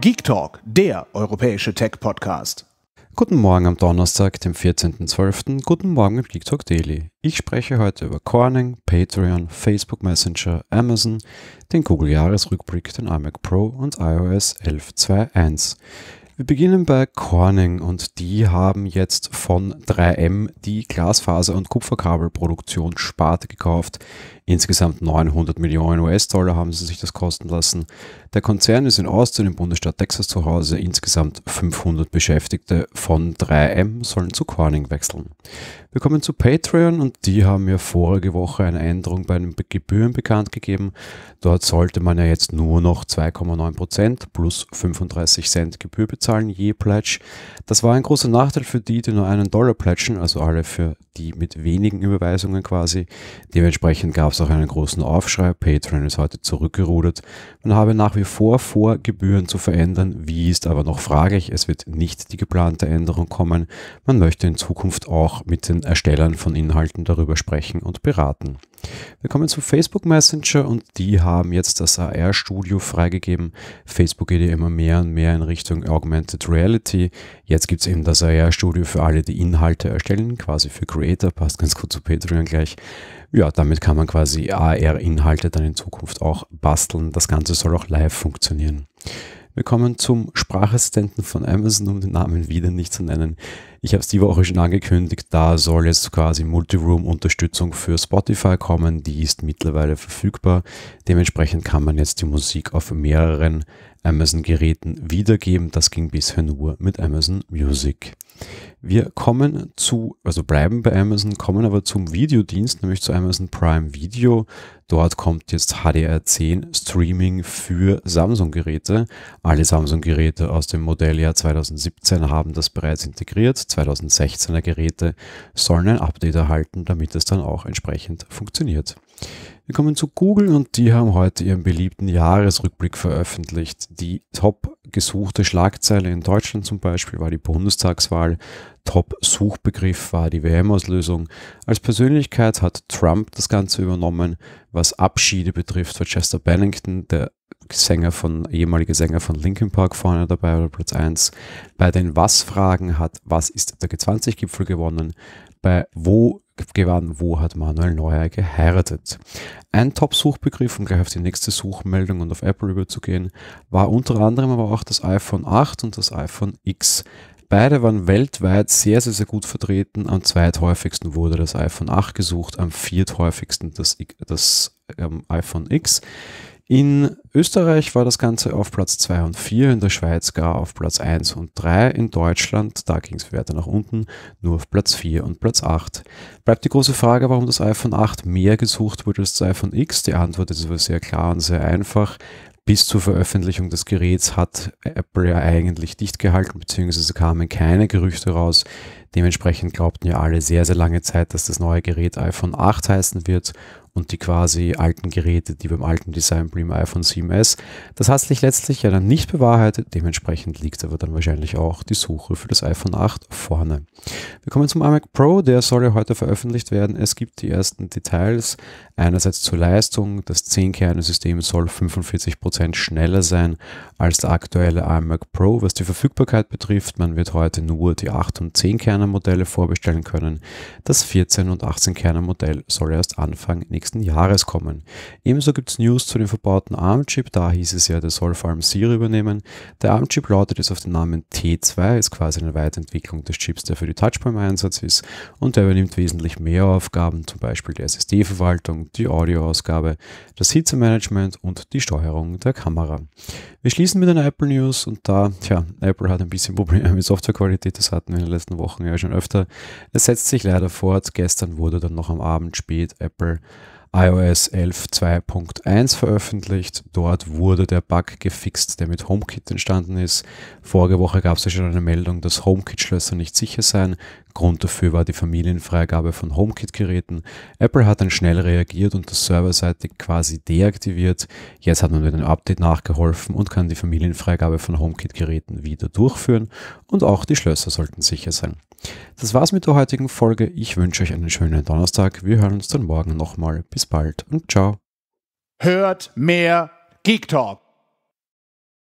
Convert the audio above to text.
Geek Talk, der europäische Tech-Podcast. Guten Morgen am Donnerstag, dem 14.12. Guten Morgen im Geek Talk Daily. Ich spreche heute über Corning, Patreon, Facebook Messenger, Amazon, den Google-Jahresrückblick, den iMac Pro und iOS 11.2.1. Wir beginnen bei Corning und die haben jetzt von 3M die Glasfaser- und Kupferkabelproduktionssparte gekauft. Insgesamt 900 Millionen US-Dollar haben sie sich das kosten lassen. Der Konzern ist in Austin im Bundesstaat Texas zu Hause. Insgesamt 500 Beschäftigte von 3M sollen zu Corning wechseln. Wir kommen zu Patreon und die haben ja vorige Woche eine Änderung bei den Gebühren bekannt gegeben. Dort sollte man ja jetzt nur noch 2,9% plus 35 Cent Gebühr bezahlen je Pledge. Das war ein großer Nachteil für die, die nur einen Dollar pledgen, also alle für die mit wenigen Überweisungen quasi. Dementsprechend gab es auch einen großen Aufschrei. Patreon ist heute zurückgerudert. Man habe nach wie vor vor, Gebühren zu verändern. Wie ist aber noch fraglich. Es wird nicht die geplante Änderung kommen. Man möchte in Zukunft auch mit den Erstellern von Inhalten darüber sprechen und beraten. Wir kommen zu Facebook Messenger und die haben jetzt das AR-Studio freigegeben. Facebook geht ja immer mehr und mehr in Richtung Augmented Reality. Jetzt gibt es eben das AR-Studio für alle, die Inhalte erstellen, quasi für Creator, passt ganz gut zu Patreon gleich. Ja, damit kann man quasi AR-Inhalte dann in Zukunft auch basteln. Das Ganze soll auch live funktionieren. Wir kommen zum Sprachassistenten von Amazon, um den Namen wieder nicht zu nennen. Ich habe es die Woche schon angekündigt, da soll jetzt quasi Multiroom-Unterstützung für Spotify kommen. Die ist mittlerweile verfügbar. Dementsprechend kann man jetzt die Musik auf mehreren Amazon-Geräten wiedergeben. Das ging bisher nur mit Amazon Music. Wir kommen zu, also bleiben bei Amazon, kommen aber zum Videodienst, nämlich zu Amazon Prime Video. Dort kommt jetzt HDR10 Streaming für Samsung-Geräte. Alle Samsung-Geräte aus dem Modelljahr 2017 haben das bereits integriert. 2016er Geräte sollen ein Update erhalten, damit es dann auch entsprechend funktioniert. Wir kommen zu Google und die haben heute ihren beliebten Jahresrückblick veröffentlicht. Die top gesuchte Schlagzeile in Deutschland zum Beispiel war die Bundestagswahl, top Suchbegriff war die WM-Auslösung. Als Persönlichkeit hat Trump das Ganze übernommen. Was Abschiede betrifft, war Chester Bennington, der Sänger von, ehemalige Sänger von Linkin Park vorne dabei oder Platz 1. Bei den Was-Fragen hat Was ist der G20-Gipfel gewonnen bei wo gewann, wo hat Manuel Neuer geheiratet. Ein Top-Suchbegriff, um gleich auf die nächste Suchmeldung und auf Apple überzugehen, war unter anderem aber auch das iPhone 8 und das iPhone X. Beide waren weltweit sehr, sehr, sehr gut vertreten. Am zweithäufigsten wurde das iPhone 8 gesucht, am vierthäufigsten das, das ähm, iPhone X. In Österreich war das Ganze auf Platz 2 und 4, in der Schweiz gar auf Platz 1 und 3, in Deutschland, da ging es weiter nach unten, nur auf Platz 4 und Platz 8. Bleibt die große Frage, warum das iPhone 8 mehr gesucht wurde als das iPhone X? Die Antwort ist aber sehr klar und sehr einfach. Bis zur Veröffentlichung des Geräts hat Apple ja eigentlich dicht gehalten, beziehungsweise kamen keine Gerüchte raus. Dementsprechend glaubten ja alle sehr, sehr lange Zeit, dass das neue Gerät iPhone 8 heißen wird und die quasi alten Geräte, die beim alten Design blieben, iPhone 7S. Das hat sich letztlich ja dann nicht bewahrheitet, dementsprechend liegt aber dann wahrscheinlich auch die Suche für das iPhone 8 vorne. Wir kommen zum iMac Pro, der soll ja heute veröffentlicht werden. Es gibt die ersten Details, einerseits zur Leistung, das 10-Kerne-System soll 45% schneller sein als der aktuelle iMac Pro. Was die Verfügbarkeit betrifft, man wird heute nur die 8 und 10 Kerne Modelle vorbestellen können. Das 14 und 18 Kerne Modell soll erst Anfang nächsten nächsten Jahres kommen. Ebenso gibt es News zu dem verbauten ARM-Chip, da hieß es ja, der soll vor allem Siri übernehmen. Der ARM-Chip lautet jetzt auf den Namen T2, ist quasi eine Weiterentwicklung des Chips, der für die Touchpalm Einsatz ist und der übernimmt wesentlich mehr Aufgaben, zum Beispiel die SSD-Verwaltung, die Audioausgabe, das Hitzemanagement und die Steuerung der Kamera. Wir schließen mit den Apple News und da, tja, Apple hat ein bisschen Probleme mit Softwarequalität, das hatten wir in den letzten Wochen ja schon öfter. Es setzt sich leider fort. Gestern wurde dann noch am Abend spät Apple iOS 11.2.1 veröffentlicht. Dort wurde der Bug gefixt, der mit HomeKit entstanden ist. Vorige Woche gab es ja schon eine Meldung, dass HomeKit-Schlösser nicht sicher seien. Grund dafür war die Familienfreigabe von HomeKit-Geräten. Apple hat dann schnell reagiert und das serverseitig quasi deaktiviert. Jetzt hat man mit einem Update nachgeholfen und kann die Familienfreigabe von HomeKit-Geräten wieder durchführen und auch die Schlösser sollten sicher sein. Das war's mit der heutigen Folge. Ich wünsche euch einen schönen Donnerstag. Wir hören uns dann morgen nochmal. Bis bis bald und ciao. Hört mehr Geek Talk.